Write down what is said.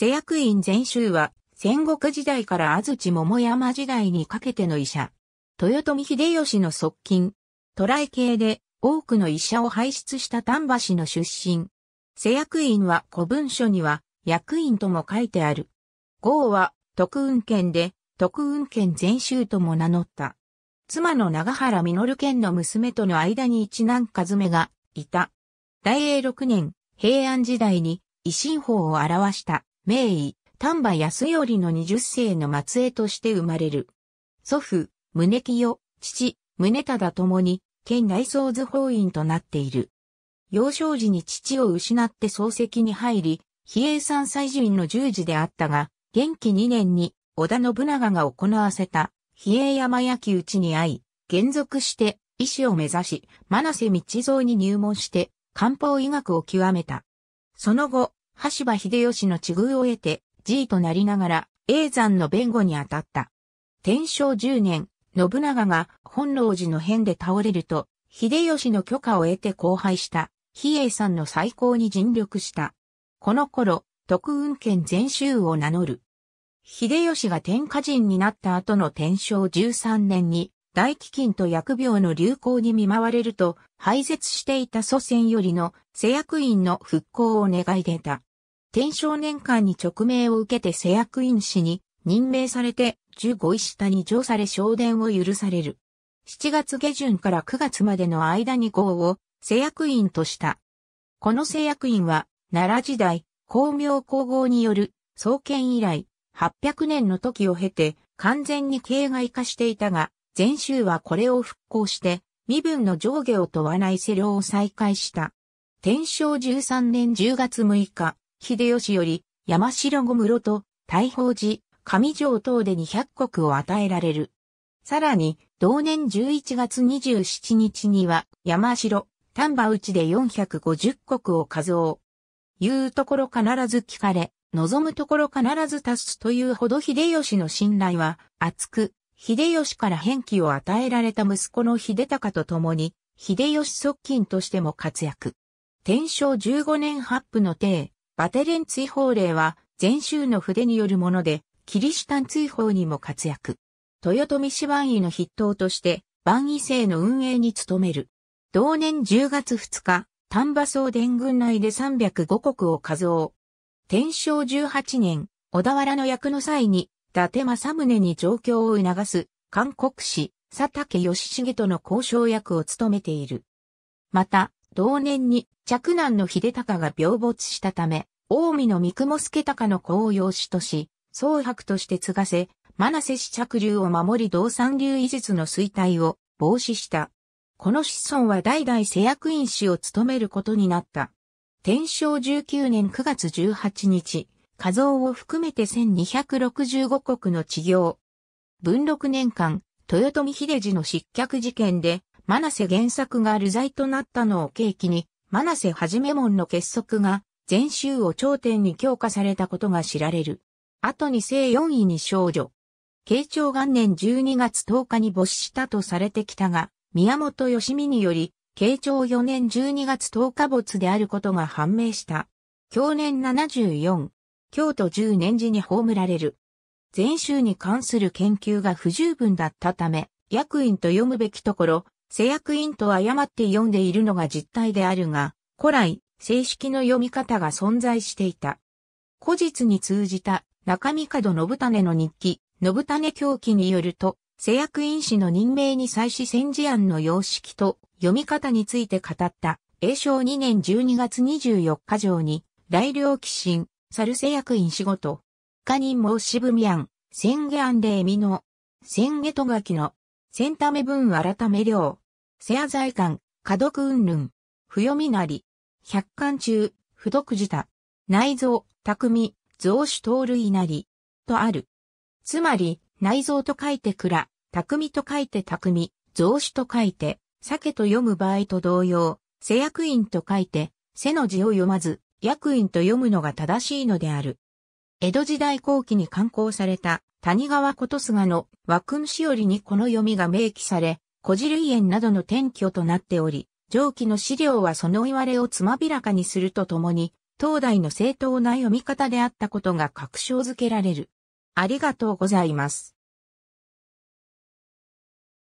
世薬院全集は、戦国時代から安土桃山時代にかけての医者。豊臣秀吉の側近。渡来系で多くの医者を輩出した丹波氏の出身。世薬院は古文書には、役員とも書いてある。号は、徳運県で、徳運県全集とも名乗った。妻の長原実県の娘との間に一男和目がいた。大英六年、平安時代に維新法を表した名医、丹波康頼の二十世の末裔として生まれる。祖父、宗清、父、宗忠ともに、県内総図法院となっている。幼少時に父を失って漱石に入り、比叡山祭寺の従事であったが、元気2年に織田信長が行わせた比叡山焼き討ちに会い、現属して医師を目指し、真瀬道蔵に入門して漢方医学を極めた。その後、橋場秀吉の地遇を得て、G となりながら、叡山の弁護に当たった。天正10年、信長が本能寺の変で倒れると、秀吉の許可を得て荒廃した、比叡山の再興に尽力した。この頃、徳雲県全州を名乗る。秀吉が天下人になった後の天正13年に、大飢饉と薬病の流行に見舞われると、廃絶していた祖先よりの製薬院の復興を願い出た。天正年間に勅命を受けて施役院士に任命されて、15位下に上され昇殿を許される。7月下旬から9月までの間に号を施役院とした。この施役院は、奈良時代、光明皇后による創建以来、800年の時を経て、完全に形外化していたが、前週はこれを復興して、身分の上下を問わない世領を再開した。天正13年10月6日、秀吉より山城小室と大宝寺、上城等で200国を与えられる。さらに、同年11月27日には山城、丹波内で450国を数を。言うところ必ず聞かれ、望むところ必ず達すというほど秀吉の信頼は厚く、秀吉から返記を与えられた息子の秀隆と共に、秀吉側近としても活躍。天正15年八府の帝、バテレン追放令は、禅宗の筆によるもので、キリシタン追放にも活躍。豊臣氏番位の筆頭として、番位制の運営に努める。同年10月2日、丹波総伝軍内で305国を数を。天正18年、小田原の役の際に、伊達政宗に状況を促す、韓国史、佐竹義重との交渉役を務めている。また、同年に嫡男の秀隆が病没したため、近江の三雲助隆の子を養子とし、宗伯として継がせ、真瀬氏着流を守り道三流遺術の衰退を防止した。この子孫は代々施役院士を務めることになった。天正19年9月18日、家像を含めて1265国の治業。文禄年間、豊臣秀治の失脚事件で、真瀬原作が流罪となったのを契機に、七瀬はじめ門の結束が、全州を頂点に強化されたことが知られる。後に正4位に少女。慶長元年12月10日に没したとされてきたが、宮本義美により、慶長4年12月10日没であることが判明した。去年74、京都10年時に葬られる。全州に関する研究が不十分だったため、役員と読むべきところ、施薬院と誤って読んでいるのが実態であるが、古来、正式の読み方が存在していた。古実に通じた中見角信種の日記、信種狂記によると、施薬院士の任命に際し戦時案の様式と読み方について語った、永正2年12月24日上に、大量寄進、猿施薬院仕事、家人申し文案、宣下案で意味の、宣下と書きの、センタメ文改め量。セア財官、家読云々。不読みなり。百巻中、不読自他。内臓、匠、増種盗塁なり。とある。つまり、内臓と書いて蔵、匠と書いて匠、増種と書いて、酒と読む場合と同様、世役員と書いて、背の字を読まず、役員と読むのが正しいのである。江戸時代後期に刊行された谷川琴菅の和君しおりにこの読みが明記され、古事類園などの転居となっており、上記の資料はその言われをつまびらかにするとともに、当代の正当な読み方であったことが確証づけられる。ありがとうございます。